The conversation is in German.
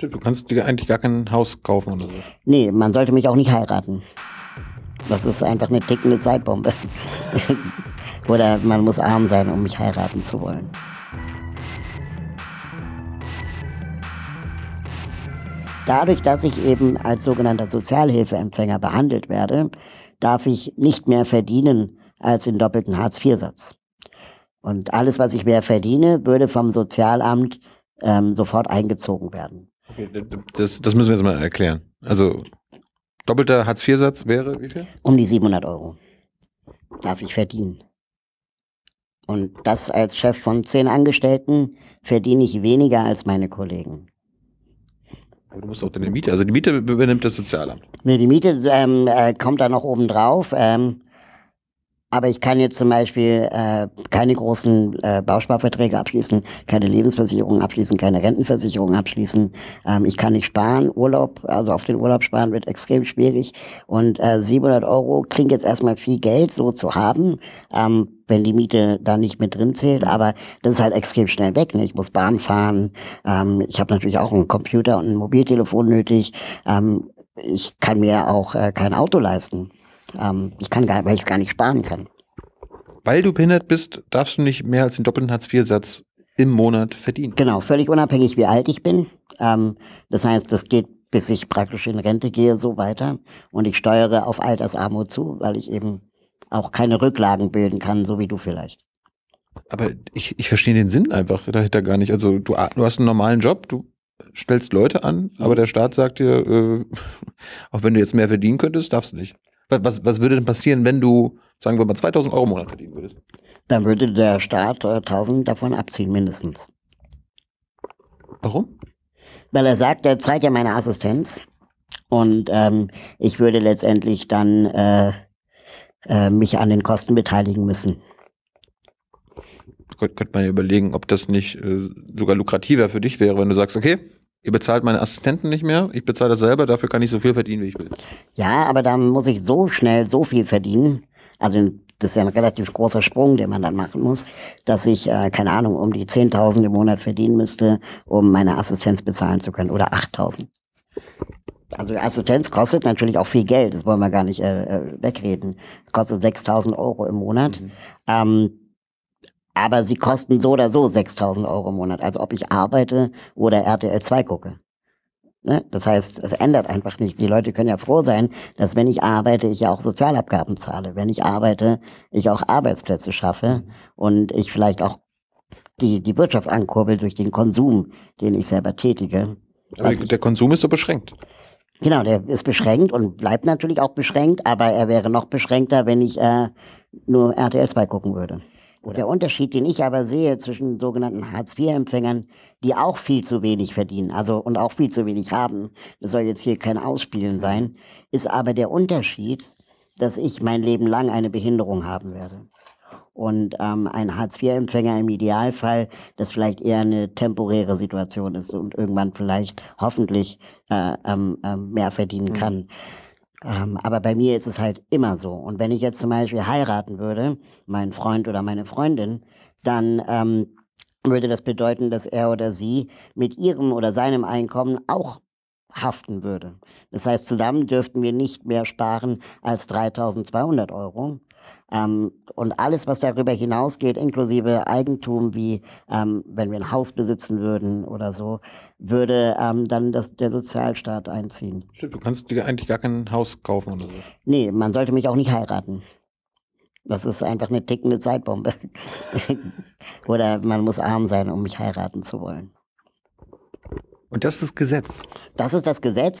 Stimmt, du kannst dir eigentlich gar kein Haus kaufen oder so. Nee, man sollte mich auch nicht heiraten. Das ist einfach eine tickende Zeitbombe. oder man muss arm sein, um mich heiraten zu wollen. Dadurch, dass ich eben als sogenannter Sozialhilfeempfänger behandelt werde, darf ich nicht mehr verdienen als den doppelten Hartz-IV-Satz. Und alles, was ich mehr verdiene, würde vom Sozialamt ähm, sofort eingezogen werden. Okay, das, das müssen wir jetzt mal erklären. Also doppelter Hartz-IV-Satz wäre wie viel? Um die 700 Euro darf ich verdienen. Und das als Chef von zehn Angestellten verdiene ich weniger als meine Kollegen. Aber du musst auch deine Miete, also die Miete übernimmt das Sozialamt. Nee, die Miete ähm, äh, kommt da noch oben drauf. Ähm, aber ich kann jetzt zum Beispiel äh, keine großen äh, Bausparverträge abschließen, keine Lebensversicherung abschließen, keine Rentenversicherung abschließen. Ähm, ich kann nicht sparen. Urlaub, also auf den Urlaub sparen wird extrem schwierig. Und äh, 700 Euro klingt jetzt erstmal viel Geld, so zu haben. Ähm, wenn die Miete da nicht mit drin zählt. Aber das ist halt extrem schnell weg. Ne? Ich muss Bahn fahren. Ähm, ich habe natürlich auch einen Computer und ein Mobiltelefon nötig. Ähm, ich kann mir auch äh, kein Auto leisten. Ähm, ich kann gar, weil ich gar nicht sparen kann. Weil du behindert bist, darfst du nicht mehr als den doppelten Hartz-IV-Satz im Monat verdienen. Genau, völlig unabhängig, wie alt ich bin. Ähm, das heißt, das geht, bis ich praktisch in Rente gehe, so weiter. Und ich steuere auf Altersarmut zu, weil ich eben auch keine Rücklagen bilden kann, so wie du vielleicht. Aber ich, ich verstehe den Sinn einfach dahinter gar nicht. Also du, du hast einen normalen Job, du stellst Leute an, aber mhm. der Staat sagt dir, äh, auch wenn du jetzt mehr verdienen könntest, darfst du nicht. Was, was würde denn passieren, wenn du, sagen wir mal, 2000 Euro im Monat verdienen würdest? Dann würde der Staat 1000 äh, davon abziehen, mindestens. Warum? Weil er sagt, er zahlt ja meine Assistenz und ähm, ich würde letztendlich dann äh, äh, mich an den Kosten beteiligen müssen. Könnte man ja überlegen, ob das nicht äh, sogar lukrativer für dich wäre, wenn du sagst, okay, Ihr bezahlt meine Assistenten nicht mehr, ich bezahle das selber, dafür kann ich so viel verdienen, wie ich will. Ja, aber da muss ich so schnell so viel verdienen, also das ist ja ein relativ großer Sprung, den man dann machen muss, dass ich, äh, keine Ahnung, um die 10.000 im Monat verdienen müsste, um meine Assistenz bezahlen zu können oder 8.000. Also Assistenz kostet natürlich auch viel Geld, das wollen wir gar nicht äh, äh wegreden. Kostet 6.000 Euro im Monat. Mhm. Ähm, aber sie kosten so oder so 6000 Euro im Monat. Also ob ich arbeite oder RTL 2 gucke. Ne? Das heißt, es ändert einfach nichts. Die Leute können ja froh sein, dass wenn ich arbeite, ich ja auch Sozialabgaben zahle. Wenn ich arbeite, ich auch Arbeitsplätze schaffe und ich vielleicht auch die, die Wirtschaft ankurbel durch den Konsum, den ich selber tätige. Aber der Konsum ist so beschränkt. Genau, der ist beschränkt und bleibt natürlich auch beschränkt, aber er wäre noch beschränkter, wenn ich äh, nur RTL 2 gucken würde. Oder? Der Unterschied, den ich aber sehe zwischen sogenannten Hartz-IV-Empfängern, die auch viel zu wenig verdienen, also und auch viel zu wenig haben, das soll jetzt hier kein Ausspielen sein, ist aber der Unterschied, dass ich mein Leben lang eine Behinderung haben werde. Und ähm, ein Hartz-IV-Empfänger im Idealfall, das vielleicht eher eine temporäre Situation ist und irgendwann vielleicht hoffentlich äh, ähm, äh, mehr verdienen mhm. kann. Ähm, aber bei mir ist es halt immer so. Und wenn ich jetzt zum Beispiel heiraten würde, mein Freund oder meine Freundin, dann ähm, würde das bedeuten, dass er oder sie mit ihrem oder seinem Einkommen auch haften würde. Das heißt, zusammen dürften wir nicht mehr sparen als 3200 Euro. Ähm, und alles, was darüber hinausgeht, inklusive Eigentum, wie ähm, wenn wir ein Haus besitzen würden oder so, würde ähm, dann das, der Sozialstaat einziehen. Stimmt, du kannst dir eigentlich gar kein Haus kaufen oder so. Nee, man sollte mich auch nicht heiraten. Das ist einfach eine tickende Zeitbombe. oder man muss arm sein, um mich heiraten zu wollen. Und das ist das Gesetz. Das ist das Gesetz.